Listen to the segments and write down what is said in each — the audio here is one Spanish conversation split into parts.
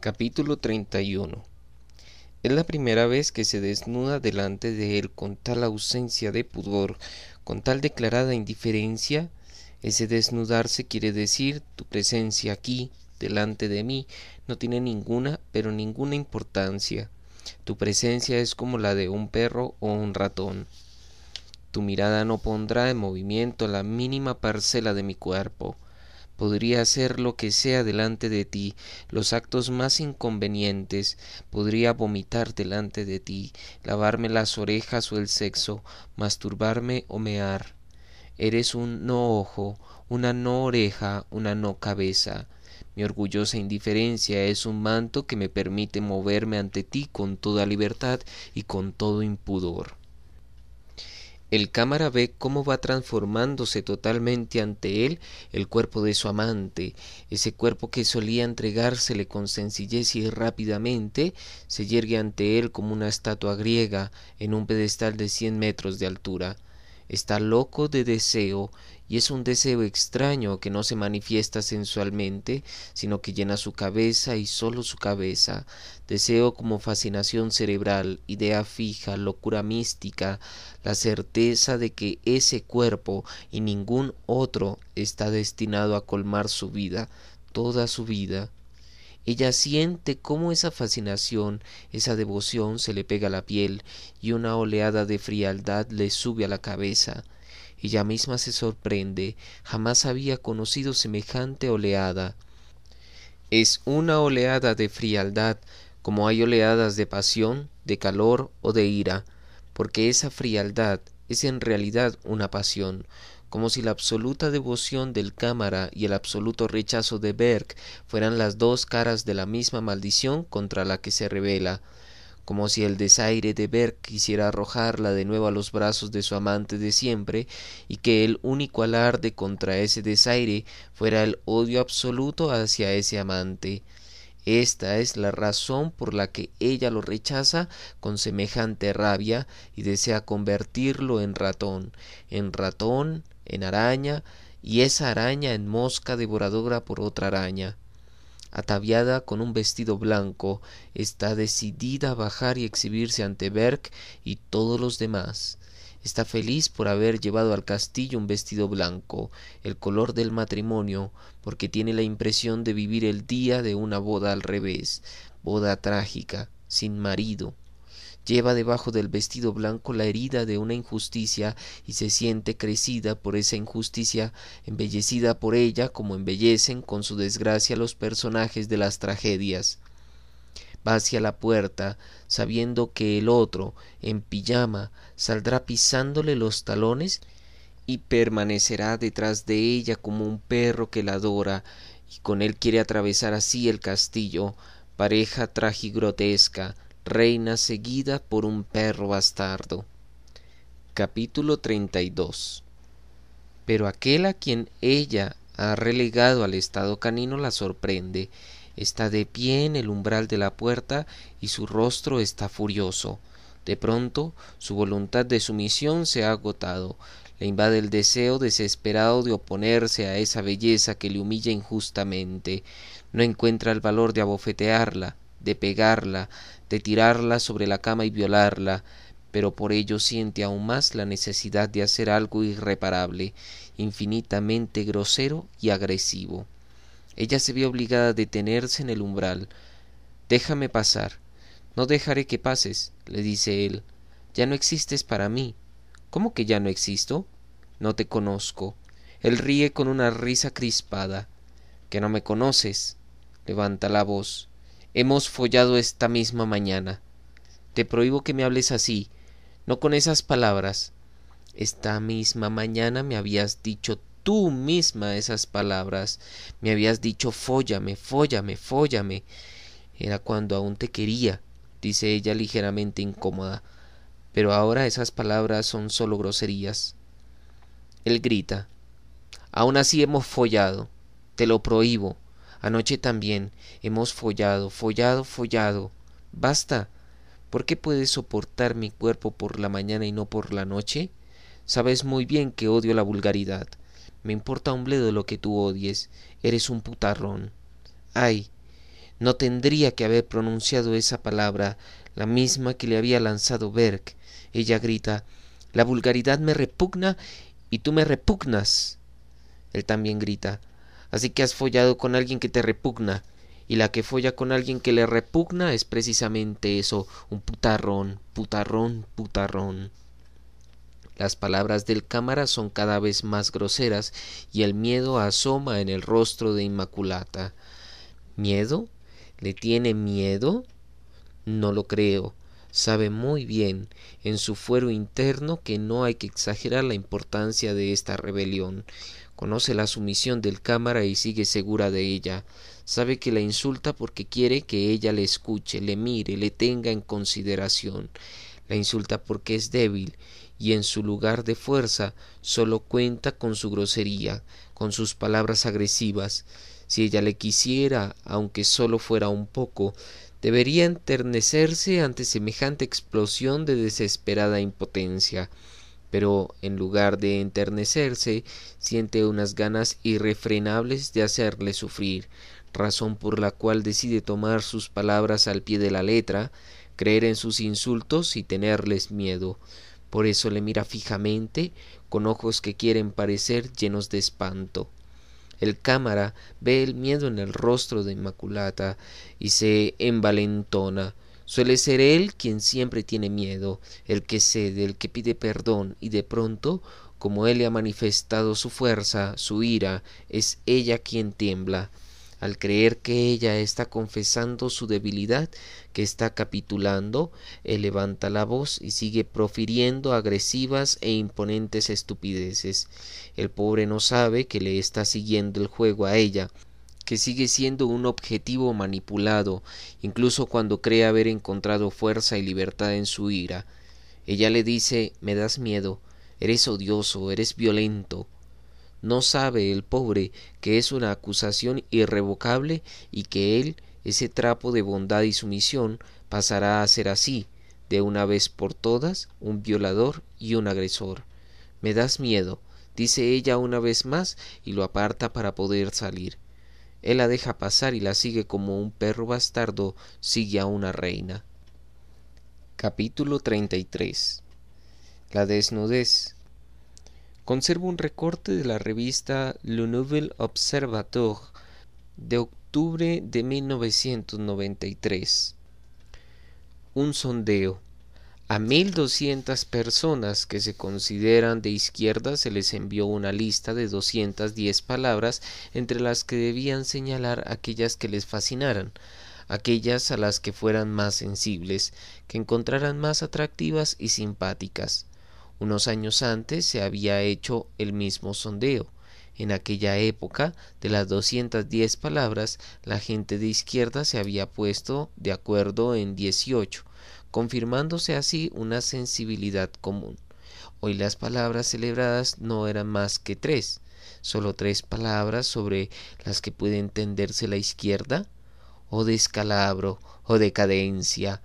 Capítulo 31 Es la primera vez que se desnuda delante de él con tal ausencia de pudor, con tal declarada indiferencia. Ese desnudarse quiere decir tu presencia aquí, delante de mí, no tiene ninguna, pero ninguna importancia. Tu presencia es como la de un perro o un ratón. Tu mirada no pondrá en movimiento la mínima parcela de mi cuerpo podría hacer lo que sea delante de ti, los actos más inconvenientes, podría vomitar delante de ti, lavarme las orejas o el sexo, masturbarme o mear. Eres un no ojo, una no oreja, una no cabeza. Mi orgullosa indiferencia es un manto que me permite moverme ante ti con toda libertad y con todo impudor. El cámara ve cómo va transformándose totalmente ante él el cuerpo de su amante, ese cuerpo que solía entregársele con sencillez y rápidamente, se yergue ante él como una estatua griega en un pedestal de cien metros de altura. Está loco de deseo y es un deseo extraño que no se manifiesta sensualmente, sino que llena su cabeza y sólo su cabeza, deseo como fascinación cerebral, idea fija, locura mística, la certeza de que ese cuerpo y ningún otro está destinado a colmar su vida, toda su vida. Ella siente cómo esa fascinación, esa devoción se le pega a la piel y una oleada de frialdad le sube a la cabeza. Ella misma se sorprende, jamás había conocido semejante oleada. Es una oleada de frialdad, como hay oleadas de pasión, de calor o de ira, porque esa frialdad es en realidad una pasión, como si la absoluta devoción del cámara y el absoluto rechazo de Berg fueran las dos caras de la misma maldición contra la que se revela como si el desaire de ver quisiera arrojarla de nuevo a los brazos de su amante de siempre, y que el único alarde contra ese desaire fuera el odio absoluto hacia ese amante. Esta es la razón por la que ella lo rechaza con semejante rabia y desea convertirlo en ratón, en ratón, en araña, y esa araña en mosca devoradora por otra araña ataviada con un vestido blanco, está decidida a bajar y exhibirse ante Berg y todos los demás. Está feliz por haber llevado al castillo un vestido blanco, el color del matrimonio, porque tiene la impresión de vivir el día de una boda al revés, boda trágica, sin marido, lleva debajo del vestido blanco la herida de una injusticia y se siente crecida por esa injusticia, embellecida por ella como embellecen con su desgracia los personajes de las tragedias. Va hacia la puerta, sabiendo que el otro, en pijama, saldrá pisándole los talones y permanecerá detrás de ella como un perro que la adora, y con él quiere atravesar así el castillo, pareja tragigrotesca, reina seguida por un perro bastardo. Capítulo 32 Pero aquel a quien ella ha relegado al estado canino la sorprende. Está de pie en el umbral de la puerta y su rostro está furioso. De pronto, su voluntad de sumisión se ha agotado. Le invade el deseo desesperado de oponerse a esa belleza que le humilla injustamente. No encuentra el valor de abofetearla, de pegarla, de tirarla sobre la cama y violarla, pero por ello siente aún más la necesidad de hacer algo irreparable, infinitamente grosero y agresivo. Ella se ve obligada a detenerse en el umbral. Déjame pasar. No dejaré que pases, le dice él. Ya no existes para mí. ¿Cómo que ya no existo? No te conozco. Él ríe con una risa crispada. Que no me conoces. Levanta la voz. Hemos follado esta misma mañana. Te prohíbo que me hables así, no con esas palabras. Esta misma mañana me habías dicho tú misma esas palabras. Me habías dicho follame follame fóllame. Era cuando aún te quería, dice ella ligeramente incómoda. Pero ahora esas palabras son solo groserías. Él grita. Aún así hemos follado. Te lo prohíbo. Anoche también hemos follado, follado, follado. Basta. ¿Por qué puedes soportar mi cuerpo por la mañana y no por la noche? Sabes muy bien que odio la vulgaridad. Me importa un bledo lo que tú odies. Eres un putarrón. Ay, no tendría que haber pronunciado esa palabra, la misma que le había lanzado Berg. Ella grita, la vulgaridad me repugna y tú me repugnas. Él también grita, Así que has follado con alguien que te repugna. Y la que folla con alguien que le repugna es precisamente eso, un putarrón, putarrón, putarrón. Las palabras del cámara son cada vez más groseras y el miedo asoma en el rostro de Inmaculata. ¿Miedo? ¿Le tiene miedo? No lo creo. Sabe muy bien en su fuero interno que no hay que exagerar la importancia de esta rebelión conoce la sumisión del cámara y sigue segura de ella. Sabe que la insulta porque quiere que ella le escuche, le mire, le tenga en consideración. La insulta porque es débil y en su lugar de fuerza solo cuenta con su grosería, con sus palabras agresivas. Si ella le quisiera, aunque solo fuera un poco, debería enternecerse ante semejante explosión de desesperada impotencia pero en lugar de enternecerse, siente unas ganas irrefrenables de hacerle sufrir, razón por la cual decide tomar sus palabras al pie de la letra, creer en sus insultos y tenerles miedo. Por eso le mira fijamente, con ojos que quieren parecer llenos de espanto. El cámara ve el miedo en el rostro de Inmaculata y se envalentona. Suele ser él quien siempre tiene miedo, el que cede, el que pide perdón y de pronto, como él le ha manifestado su fuerza, su ira, es ella quien tiembla al creer que ella está confesando su debilidad, que está capitulando, él levanta la voz y sigue profiriendo agresivas e imponentes estupideces. El pobre no sabe que le está siguiendo el juego a ella, que sigue siendo un objetivo manipulado, incluso cuando cree haber encontrado fuerza y libertad en su ira. Ella le dice Me das miedo, eres odioso, eres violento. No sabe el pobre que es una acusación irrevocable y que él, ese trapo de bondad y sumisión, pasará a ser así, de una vez por todas, un violador y un agresor. Me das miedo, dice ella una vez más y lo aparta para poder salir. Él la deja pasar y la sigue como un perro bastardo sigue a una reina. Capítulo 33 La desnudez. Conservo un recorte de la revista Le Nouvel Observateur de octubre de 1993. Un sondeo. A 1.200 personas que se consideran de izquierda se les envió una lista de 210 palabras entre las que debían señalar aquellas que les fascinaran, aquellas a las que fueran más sensibles, que encontraran más atractivas y simpáticas. Unos años antes se había hecho el mismo sondeo. En aquella época, de las 210 palabras, la gente de izquierda se había puesto de acuerdo en 18 confirmándose así una sensibilidad común. Hoy las palabras celebradas no eran más que tres, solo tres palabras sobre las que puede entenderse la izquierda, o descalabro, o decadencia.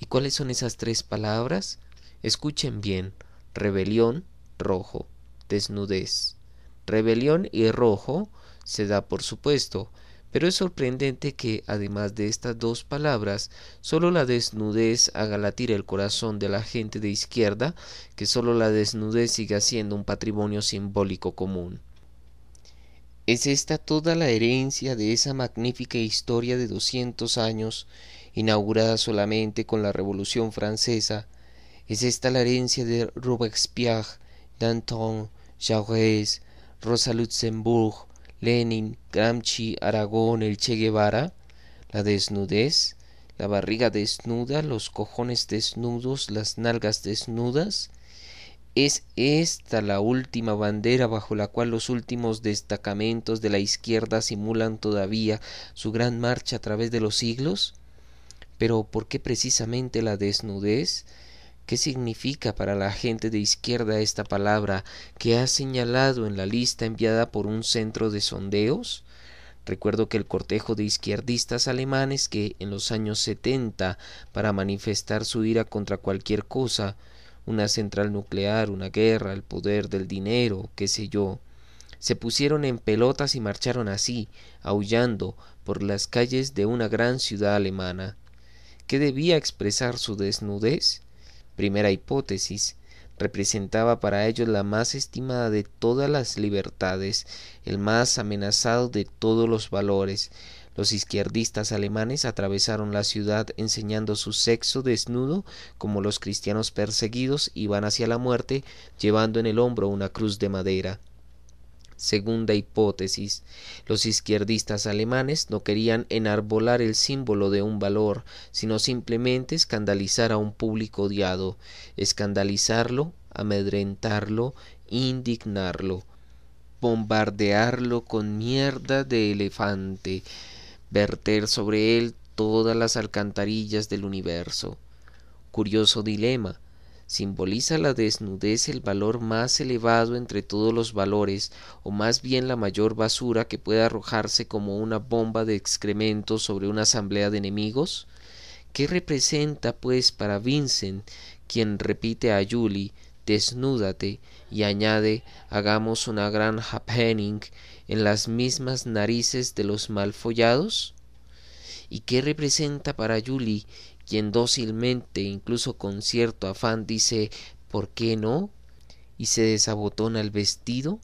¿Y cuáles son esas tres palabras? Escuchen bien, rebelión, rojo, desnudez. Rebelión y rojo se da por supuesto, pero es sorprendente que, además de estas dos palabras, solo la desnudez haga latir el corazón de la gente de izquierda, que solo la desnudez siga siendo un patrimonio simbólico común. Es esta toda la herencia de esa magnífica historia de doscientos años, inaugurada solamente con la Revolución Francesa, es esta la herencia de Robespierre, Danton, Jaurès, Rosa Luxemburg, Lenin, Gramsci, Aragón, el Che Guevara, la desnudez, la barriga desnuda, los cojones desnudos, las nalgas desnudas. Es esta la última bandera bajo la cual los últimos destacamentos de la izquierda simulan todavía su gran marcha a través de los siglos. Pero ¿por qué precisamente la desnudez? ¿Qué significa para la gente de izquierda esta palabra que ha señalado en la lista enviada por un centro de sondeos? Recuerdo que el cortejo de izquierdistas alemanes que en los años 70, para manifestar su ira contra cualquier cosa, una central nuclear, una guerra, el poder del dinero, qué sé yo, se pusieron en pelotas y marcharon así, aullando, por las calles de una gran ciudad alemana. ¿Qué debía expresar su desnudez? primera hipótesis, representaba para ellos la más estimada de todas las libertades, el más amenazado de todos los valores. Los izquierdistas alemanes atravesaron la ciudad enseñando su sexo desnudo, como los cristianos perseguidos iban hacia la muerte, llevando en el hombro una cruz de madera. Segunda hipótesis. Los izquierdistas alemanes no querían enarbolar el símbolo de un valor, sino simplemente escandalizar a un público odiado, escandalizarlo, amedrentarlo, indignarlo, bombardearlo con mierda de elefante, verter sobre él todas las alcantarillas del universo. Curioso dilema simboliza la desnudez el valor más elevado entre todos los valores, o más bien la mayor basura que puede arrojarse como una bomba de excremento sobre una asamblea de enemigos? ¿Qué representa, pues, para Vincent, quien repite a Julie, desnúdate, y añade, hagamos una gran happening en las mismas narices de los malfollados? ¿Y qué representa para Julie quien dócilmente, incluso con cierto afán, dice ¿por qué no? y se desabotona el vestido.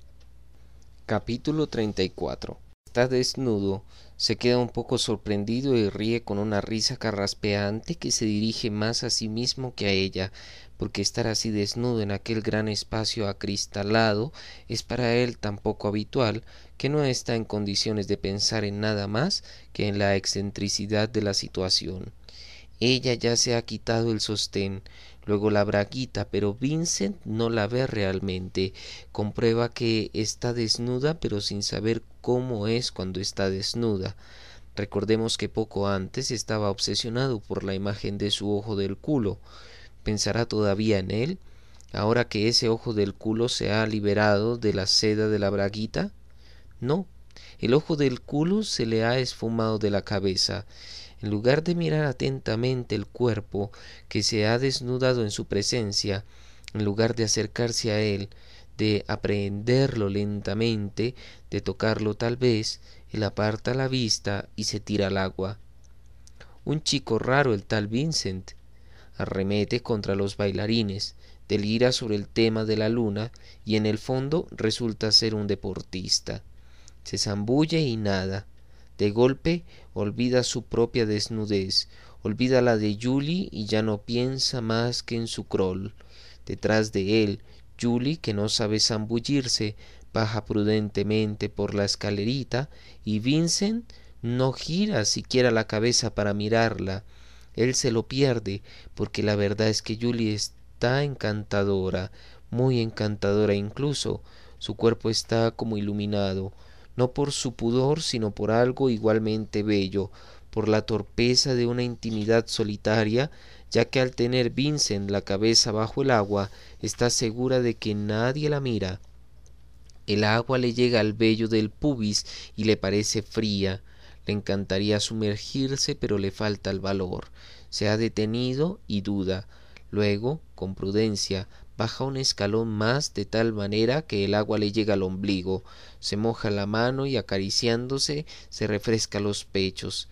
Capítulo 34. Está desnudo, se queda un poco sorprendido y ríe con una risa carraspeante que se dirige más a sí mismo que a ella, porque estar así desnudo en aquel gran espacio acristalado es para él tan poco habitual que no está en condiciones de pensar en nada más que en la excentricidad de la situación. Ella ya se ha quitado el sostén, luego la braguita, pero Vincent no la ve realmente. Comprueba que está desnuda, pero sin saber cómo es cuando está desnuda. Recordemos que poco antes estaba obsesionado por la imagen de su ojo del culo. ¿Pensará todavía en él? Ahora que ese ojo del culo se ha liberado de la seda de la braguita? No, el ojo del culo se le ha esfumado de la cabeza. En lugar de mirar atentamente el cuerpo que se ha desnudado en su presencia, en lugar de acercarse a él, de aprehenderlo lentamente, de tocarlo tal vez, él aparta la vista y se tira al agua. Un chico raro el tal Vincent arremete contra los bailarines, delira sobre el tema de la luna y en el fondo resulta ser un deportista. Se zambulle y nada. De golpe olvida su propia desnudez, olvida la de Julie y ya no piensa más que en su crawl. Detrás de él, Julie, que no sabe zambullirse, baja prudentemente por la escalerita y Vincent no gira siquiera la cabeza para mirarla. Él se lo pierde, porque la verdad es que Julie está encantadora, muy encantadora incluso. Su cuerpo está como iluminado, no por su pudor, sino por algo igualmente bello, por la torpeza de una intimidad solitaria, ya que al tener Vincent la cabeza bajo el agua, está segura de que nadie la mira. El agua le llega al vello del pubis y le parece fría. Le encantaría sumergirse, pero le falta el valor. Se ha detenido y duda. Luego, con prudencia, baja un escalón más de tal manera que el agua le llega al ombligo, se moja la mano y acariciándose se refresca los pechos.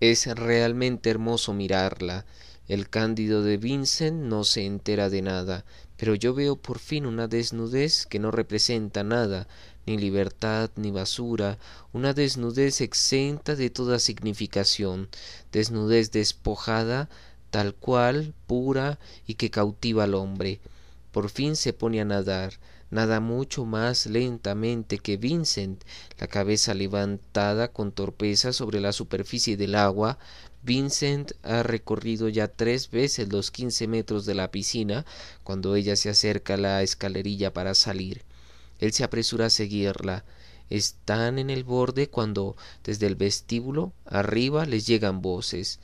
Es realmente hermoso mirarla. El cándido de Vincent no se entera de nada, pero yo veo por fin una desnudez que no representa nada, ni libertad, ni basura, una desnudez exenta de toda significación, desnudez despojada, tal cual, pura y que cautiva al hombre. Por fin se pone a nadar, nada mucho más lentamente que Vincent, la cabeza levantada con torpeza sobre la superficie del agua, Vincent ha recorrido ya tres veces los quince metros de la piscina cuando ella se acerca a la escalerilla para salir. Él se apresura a seguirla. Están en el borde cuando, desde el vestíbulo, arriba les llegan voces.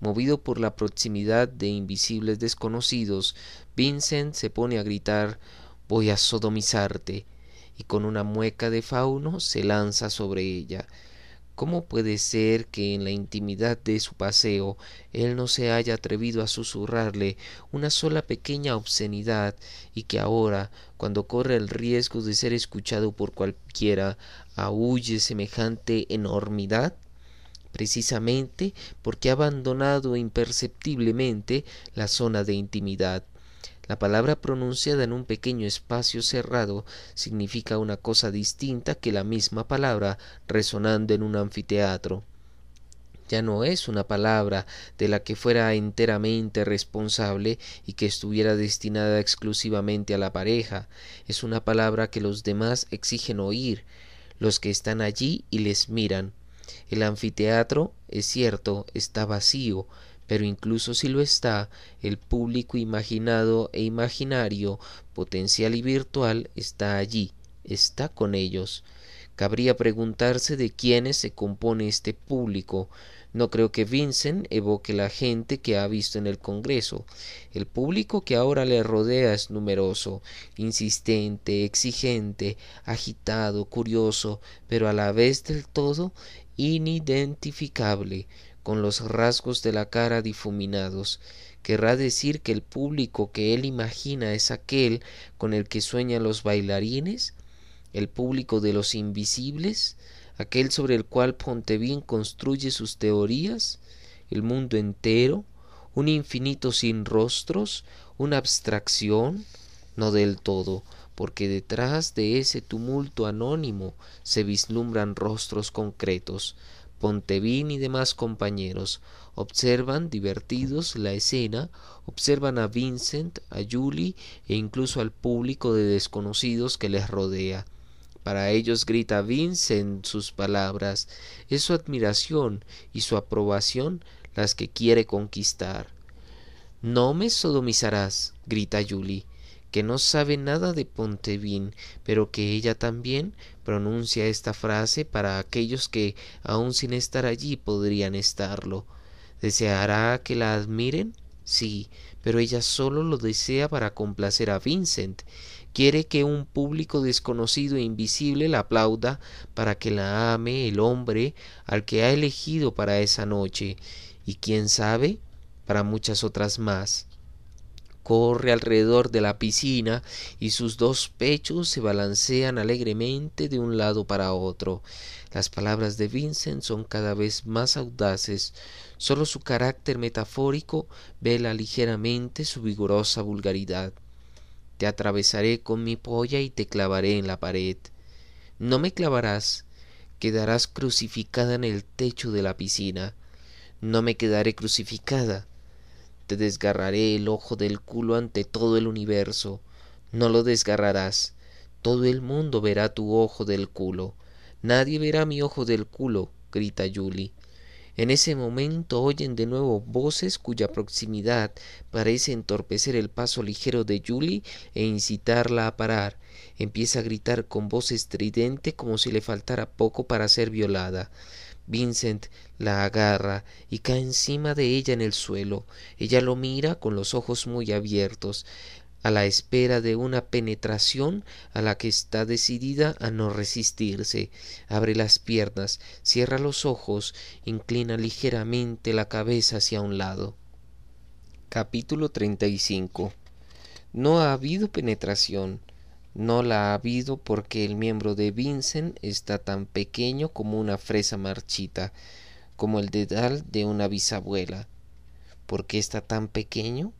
Movido por la proximidad de invisibles desconocidos, Vincent se pone a gritar Voy a sodomizarte y con una mueca de fauno se lanza sobre ella. ¿Cómo puede ser que en la intimidad de su paseo él no se haya atrevido a susurrarle una sola pequeña obscenidad y que ahora, cuando corre el riesgo de ser escuchado por cualquiera, aúlle semejante enormidad? precisamente porque ha abandonado imperceptiblemente la zona de intimidad. La palabra pronunciada en un pequeño espacio cerrado significa una cosa distinta que la misma palabra resonando en un anfiteatro. Ya no es una palabra de la que fuera enteramente responsable y que estuviera destinada exclusivamente a la pareja, es una palabra que los demás exigen oír, los que están allí y les miran, el anfiteatro, es cierto, está vacío, pero incluso si lo está, el público imaginado e imaginario, potencial y virtual, está allí, está con ellos. Cabría preguntarse de quiénes se compone este público. No creo que Vincent evoque la gente que ha visto en el Congreso. El público que ahora le rodea es numeroso, insistente, exigente, agitado, curioso, pero a la vez del todo inidentificable con los rasgos de la cara difuminados, querrá decir que el público que él imagina es aquel con el que sueñan los bailarines, el público de los invisibles, aquel sobre el cual Pontevin construye sus teorías, el mundo entero, un infinito sin rostros, una abstracción, no del todo, porque detrás de ese tumulto anónimo se vislumbran rostros concretos. Pontevin y demás compañeros observan divertidos la escena, observan a Vincent, a Julie e incluso al público de desconocidos que les rodea. Para ellos grita Vincent sus palabras, es su admiración y su aprobación las que quiere conquistar. No me sodomizarás, grita Julie que no sabe nada de Pontevin, pero que ella también pronuncia esta frase para aquellos que, aun sin estar allí, podrían estarlo. ¿Deseará que la admiren? Sí, pero ella solo lo desea para complacer a Vincent. Quiere que un público desconocido e invisible la aplauda para que la ame el hombre al que ha elegido para esa noche y quién sabe para muchas otras más corre alrededor de la piscina y sus dos pechos se balancean alegremente de un lado para otro. Las palabras de Vincent son cada vez más audaces, solo su carácter metafórico vela ligeramente su vigorosa vulgaridad. Te atravesaré con mi polla y te clavaré en la pared. No me clavarás, quedarás crucificada en el techo de la piscina. No me quedaré crucificada, te desgarraré el ojo del culo ante todo el universo. No lo desgarrarás. Todo el mundo verá tu ojo del culo. Nadie verá mi ojo del culo, grita Julie. En ese momento oyen de nuevo voces cuya proximidad parece entorpecer el paso ligero de Julie e incitarla a parar. Empieza a gritar con voz estridente como si le faltara poco para ser violada. Vincent la agarra y cae encima de ella en el suelo. Ella lo mira con los ojos muy abiertos, a la espera de una penetración a la que está decidida a no resistirse. Abre las piernas, cierra los ojos, inclina ligeramente la cabeza hacia un lado. Capítulo 35 No ha habido penetración. No la ha habido porque el miembro de Vincent está tan pequeño como una fresa marchita, como el dedal de una bisabuela. ¿Por qué está tan pequeño?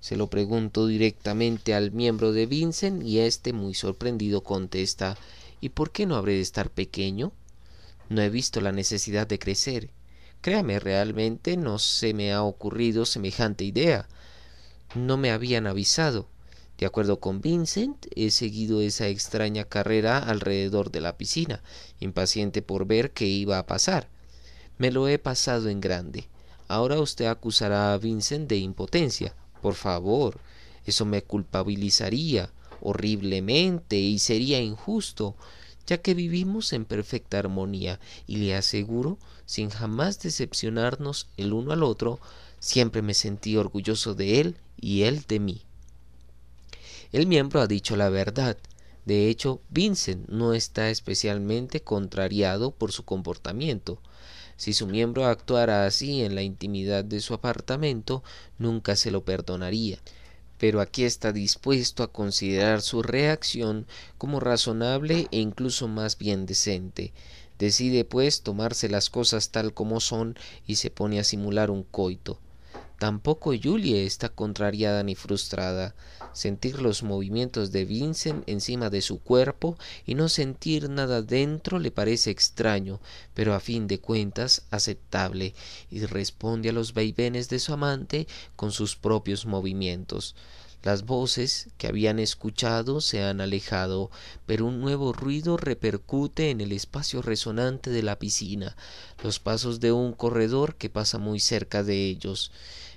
Se lo pregunto directamente al miembro de Vincent y éste muy sorprendido contesta ¿Y por qué no habré de estar pequeño? No he visto la necesidad de crecer. Créame, realmente no se me ha ocurrido semejante idea. No me habían avisado. De acuerdo con Vincent, he seguido esa extraña carrera alrededor de la piscina, impaciente por ver qué iba a pasar. Me lo he pasado en grande. Ahora usted acusará a Vincent de impotencia. Por favor, eso me culpabilizaría horriblemente y sería injusto, ya que vivimos en perfecta armonía y le aseguro, sin jamás decepcionarnos el uno al otro, siempre me sentí orgulloso de él y él de mí. El miembro ha dicho la verdad. De hecho, Vincent no está especialmente contrariado por su comportamiento. Si su miembro actuara así en la intimidad de su apartamento, nunca se lo perdonaría. Pero aquí está dispuesto a considerar su reacción como razonable e incluso más bien decente. Decide, pues, tomarse las cosas tal como son y se pone a simular un coito. Tampoco Julie está contrariada ni frustrada. Sentir los movimientos de Vincent encima de su cuerpo y no sentir nada dentro le parece extraño, pero a fin de cuentas aceptable, y responde a los vaivenes de su amante con sus propios movimientos. Las voces que habían escuchado se han alejado, pero un nuevo ruido repercute en el espacio resonante de la piscina, los pasos de un corredor que pasa muy cerca de ellos.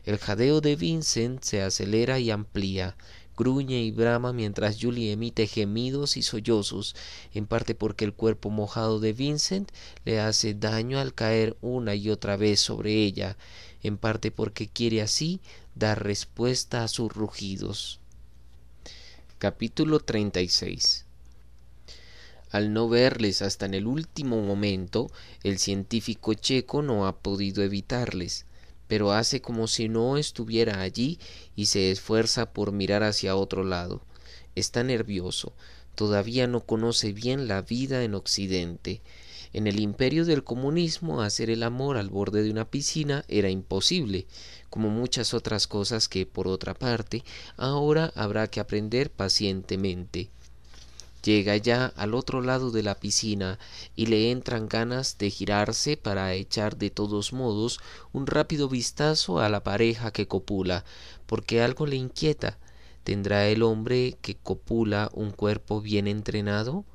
El jadeo de Vincent se acelera y amplía, gruñe y brama mientras Julie emite gemidos y sollozos, en parte porque el cuerpo mojado de Vincent le hace daño al caer una y otra vez sobre ella, en parte porque quiere así dar respuesta a sus rugidos. Capítulo 36 Al no verles hasta en el último momento, el científico checo no ha podido evitarles pero hace como si no estuviera allí y se esfuerza por mirar hacia otro lado. Está nervioso, todavía no conoce bien la vida en Occidente. En el imperio del comunismo hacer el amor al borde de una piscina era imposible, como muchas otras cosas que, por otra parte, ahora habrá que aprender pacientemente. Llega ya al otro lado de la piscina y le entran ganas de girarse para echar de todos modos un rápido vistazo a la pareja que copula, porque algo le inquieta. ¿Tendrá el hombre que copula un cuerpo bien entrenado?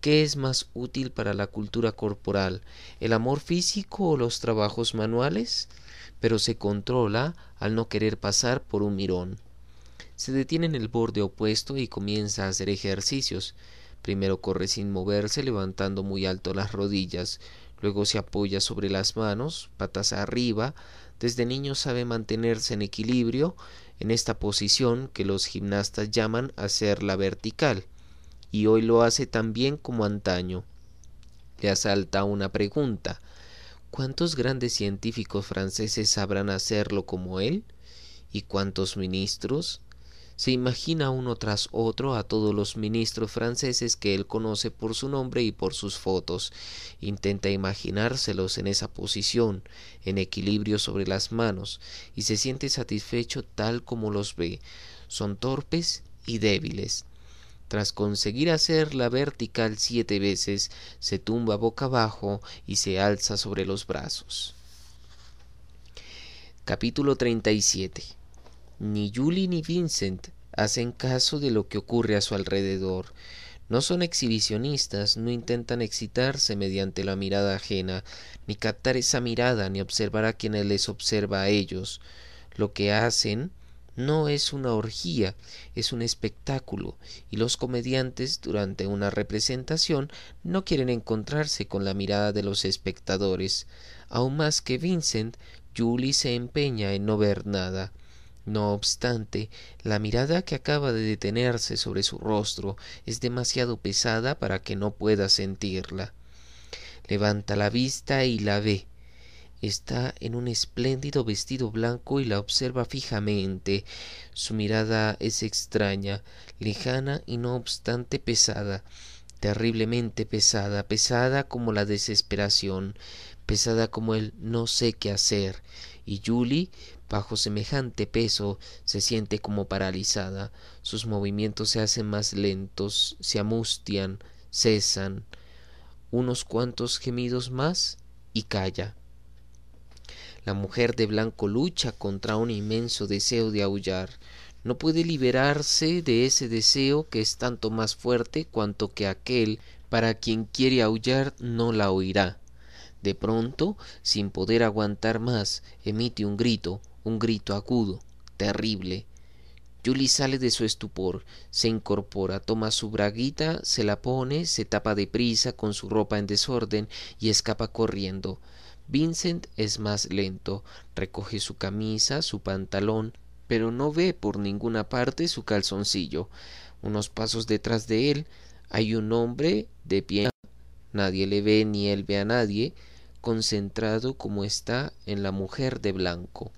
¿Qué es más útil para la cultura corporal, el amor físico o los trabajos manuales? Pero se controla al no querer pasar por un mirón se detiene en el borde opuesto y comienza a hacer ejercicios. Primero corre sin moverse, levantando muy alto las rodillas, luego se apoya sobre las manos, patas arriba, desde niño sabe mantenerse en equilibrio, en esta posición que los gimnastas llaman hacer la vertical, y hoy lo hace tan bien como antaño. Le asalta una pregunta. ¿Cuántos grandes científicos franceses sabrán hacerlo como él? ¿Y cuántos ministros? Se imagina uno tras otro a todos los ministros franceses que él conoce por su nombre y por sus fotos. Intenta imaginárselos en esa posición, en equilibrio sobre las manos, y se siente satisfecho tal como los ve. Son torpes y débiles. Tras conseguir hacer la vertical siete veces, se tumba boca abajo y se alza sobre los brazos. Capítulo 37 ni Julie ni Vincent hacen caso de lo que ocurre a su alrededor. No son exhibicionistas, no intentan excitarse mediante la mirada ajena, ni captar esa mirada, ni observar a quienes les observa a ellos. Lo que hacen no es una orgía, es un espectáculo, y los comediantes durante una representación no quieren encontrarse con la mirada de los espectadores. Aún más que Vincent, Julie se empeña en no ver nada. No obstante, la mirada que acaba de detenerse sobre su rostro es demasiado pesada para que no pueda sentirla. Levanta la vista y la ve. Está en un espléndido vestido blanco y la observa fijamente. Su mirada es extraña, lejana y no obstante pesada, terriblemente pesada, pesada como la desesperación, pesada como el no sé qué hacer, y Julie Bajo semejante peso se siente como paralizada, sus movimientos se hacen más lentos, se amustian, cesan, unos cuantos gemidos más y calla. La mujer de blanco lucha contra un inmenso deseo de aullar. No puede liberarse de ese deseo que es tanto más fuerte cuanto que aquel para quien quiere aullar no la oirá. De pronto, sin poder aguantar más, emite un grito, un grito agudo, terrible. Julie sale de su estupor, se incorpora, toma su braguita, se la pone, se tapa deprisa con su ropa en desorden y escapa corriendo. Vincent es más lento, recoge su camisa, su pantalón, pero no ve por ninguna parte su calzoncillo. Unos pasos detrás de él hay un hombre de pie. Nadie le ve ni él ve a nadie, concentrado como está en la mujer de blanco.